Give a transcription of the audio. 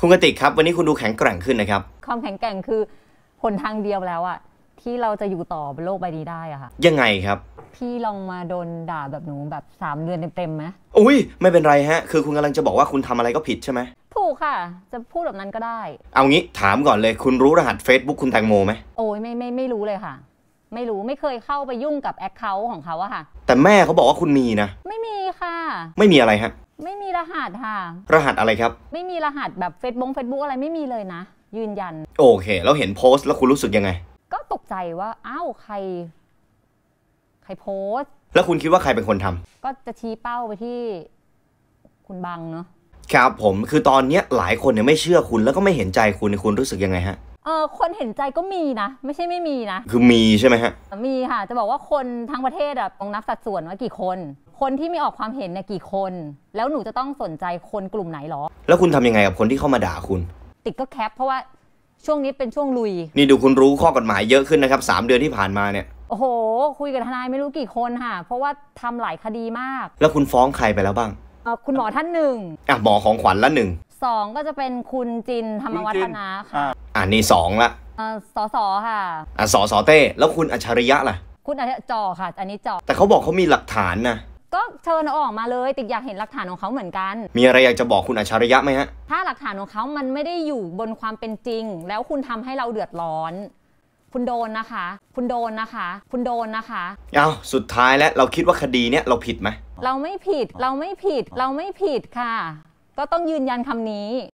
คุณกติกครับ วันนี้คุณดูแข็งแกร่งขึ้นนะครับ ความแข็งแกร่งคือหนทางเดียวแล้วอะที่เราจะอยู่ต่อบนโลกใบนี้ได้อะค่ะยังไงครับ พี่ลองมาโดนด่าแบบหนูแบบ 3เดือนเต็มๆไหมอุ้ยไม่เป็นไรฮะ คือคุณกำลังจะบอกว่าคุณทำอะไรก็ผิดใช่ไหมถูกค่ะ จะพูดแบบนั้นก็ได้ เอางี้ถามก่อนเลย คุณรู้รหัส Facebook คุณแตงโมไหมโอ้ยไม่ไม่ไม่รู้เลยค่ะไม่รู้ไม่เคยเข้าไปยุ่งกับแอคเคาท์ของเขาอะค่ะ แต่แม่เขาบอกว่าคุณมีนะไม่มีค่ะ ไม่มีอะไรฮะไม่มีรหัสค่ะรหัสอะไรครับ ไม่มีรหัสแบบเฟซบุ๊กเฟซบุ๊กอะไรไม่มีเลยนะ ยืนยัน โอเค แล้วเห็นโพสต์แล้วคุณรู้สึกยังไง ก็ตกใจว่าอ้าวใคร ใครโพสต์ แล้วคุณคิดว่าใครเป็นคนทำก็จะชี้เป้าไปที่ คุณบังเนาะครับผมคือตอนเนี้ยหลายคนเนี่ยไม่เชื่อคุณ แล้วก็ไม่เห็นใจคุณคุณรู้สึกยังไงฮะ เออคนเห็นใจก็มีนะไม่ใช่ไม่มีนะคือมีใช่ไหมฮะมีค่ะ จะบอกว่าคนทั้งประเทศอะ้องนับสัดส่วนว่ากี่คนคนที่ไม่ออกความเห็นเนี่ยกี่คน แล้วหนูจะต้องสนใจคนกลุ่มไหนหรอ แล้วคุณทำยังไงกับคนที่เข้ามาด่าคุณ ติดก็แคปเพราะว่าช่วงนี้เป็นช่วงลุย นี่ดูคุณรู้ข้อกฎหมายเยอะขึ้นนะครับสามเดือนที่ผ่านมาเนี่ย โอ้โหคุยกับทนายไม่รู้กี่คนค่ะ เพราะว่าทำหลายคดีมาก แล้วคุณฟ้องใครไปแล้วบ้างเออคุณหมอท่านหนึ่งอ่ะหมอของขวัญละหนึ่งสองก็จะเป็นคุณจินธรรมวัฒนาค่ะอ่ะนี่สองละเอ่อสอสอค่ะ อ่ะสอสอเต้แล้วคุณอัจฉริยะล่ะ คุณอาจจะจ่อค่ะ อันนี้จ่อแต่เขาบอกเขามีหลักฐานนะชิญออกมาเลยติ๊กอยากเห็นหลักฐานของเขาเหมือนกัน มีอะไรอยากจะบอกคุณอัจฉริยะไหมฮะถ้าหลักฐานของเขามันไม่ได้อยู่บนความเป็นจริง แล้วคุณทำให้เราเดือดร้อน คุณโดนนะคะ คุณโดนนะคะ คุณโดนนะคะเอาสุดท้ายแล้วเราคิดว่าคดีเนี้ยเราผิดไหมเราไม่ผิดเราไม่ผิด เราไม่ผิดค่ะ ก็ต้องยืนยันคำนี้